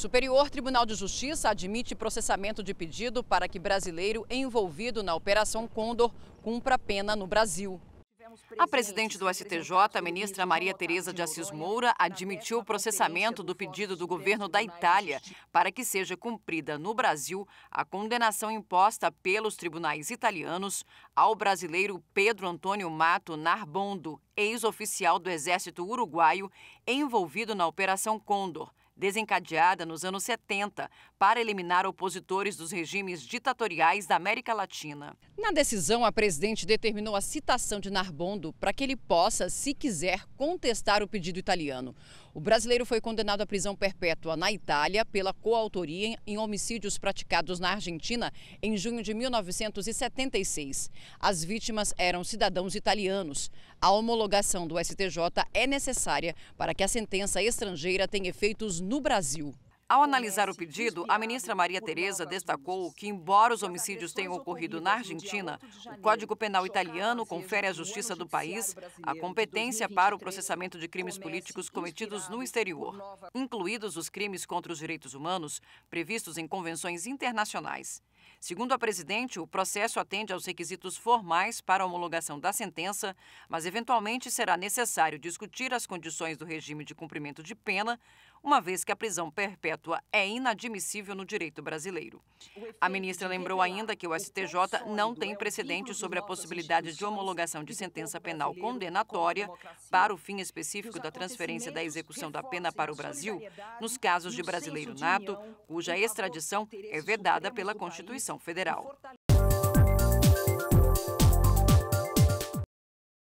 Superior Tribunal de Justiça admite processamento de pedido para que brasileiro envolvido na Operação Condor cumpra pena no Brasil. A presidente do STJ, a ministra Maria Tereza de Assis Moura, admitiu o processamento do pedido do governo da Itália para que seja cumprida no Brasil a condenação imposta pelos tribunais italianos ao brasileiro Pedro Antônio Mato Narbondo, ex-oficial do Exército Uruguaio, envolvido na Operação Condor desencadeada nos anos 70 para eliminar opositores dos regimes ditatoriais da América Latina. Na decisão, a presidente determinou a citação de Narbondo para que ele possa, se quiser, contestar o pedido italiano. O brasileiro foi condenado à prisão perpétua na Itália pela coautoria em homicídios praticados na Argentina em junho de 1976. As vítimas eram cidadãos italianos. A homologação do STJ é necessária para que a sentença estrangeira tenha efeitos no Brasil. Ao analisar o pedido, a ministra Maria Tereza destacou que, embora os homicídios tenham ocorrido na Argentina, o Código Penal italiano confere à Justiça do país a competência para o processamento de crimes políticos cometidos no exterior, incluídos os crimes contra os direitos humanos previstos em convenções internacionais. Segundo a presidente, o processo atende aos requisitos formais para a homologação da sentença, mas eventualmente será necessário discutir as condições do regime de cumprimento de pena, uma vez que a prisão perpétua é inadmissível no direito brasileiro. A ministra lembrou ainda que o STJ não tem é precedente sobre a possibilidade de homologação de sentença penal condenatória para o fim específico da transferência da execução da pena para o Brasil, nos casos de brasileiro nato, cuja extradição é vedada pela Constituição. Constituição Federal.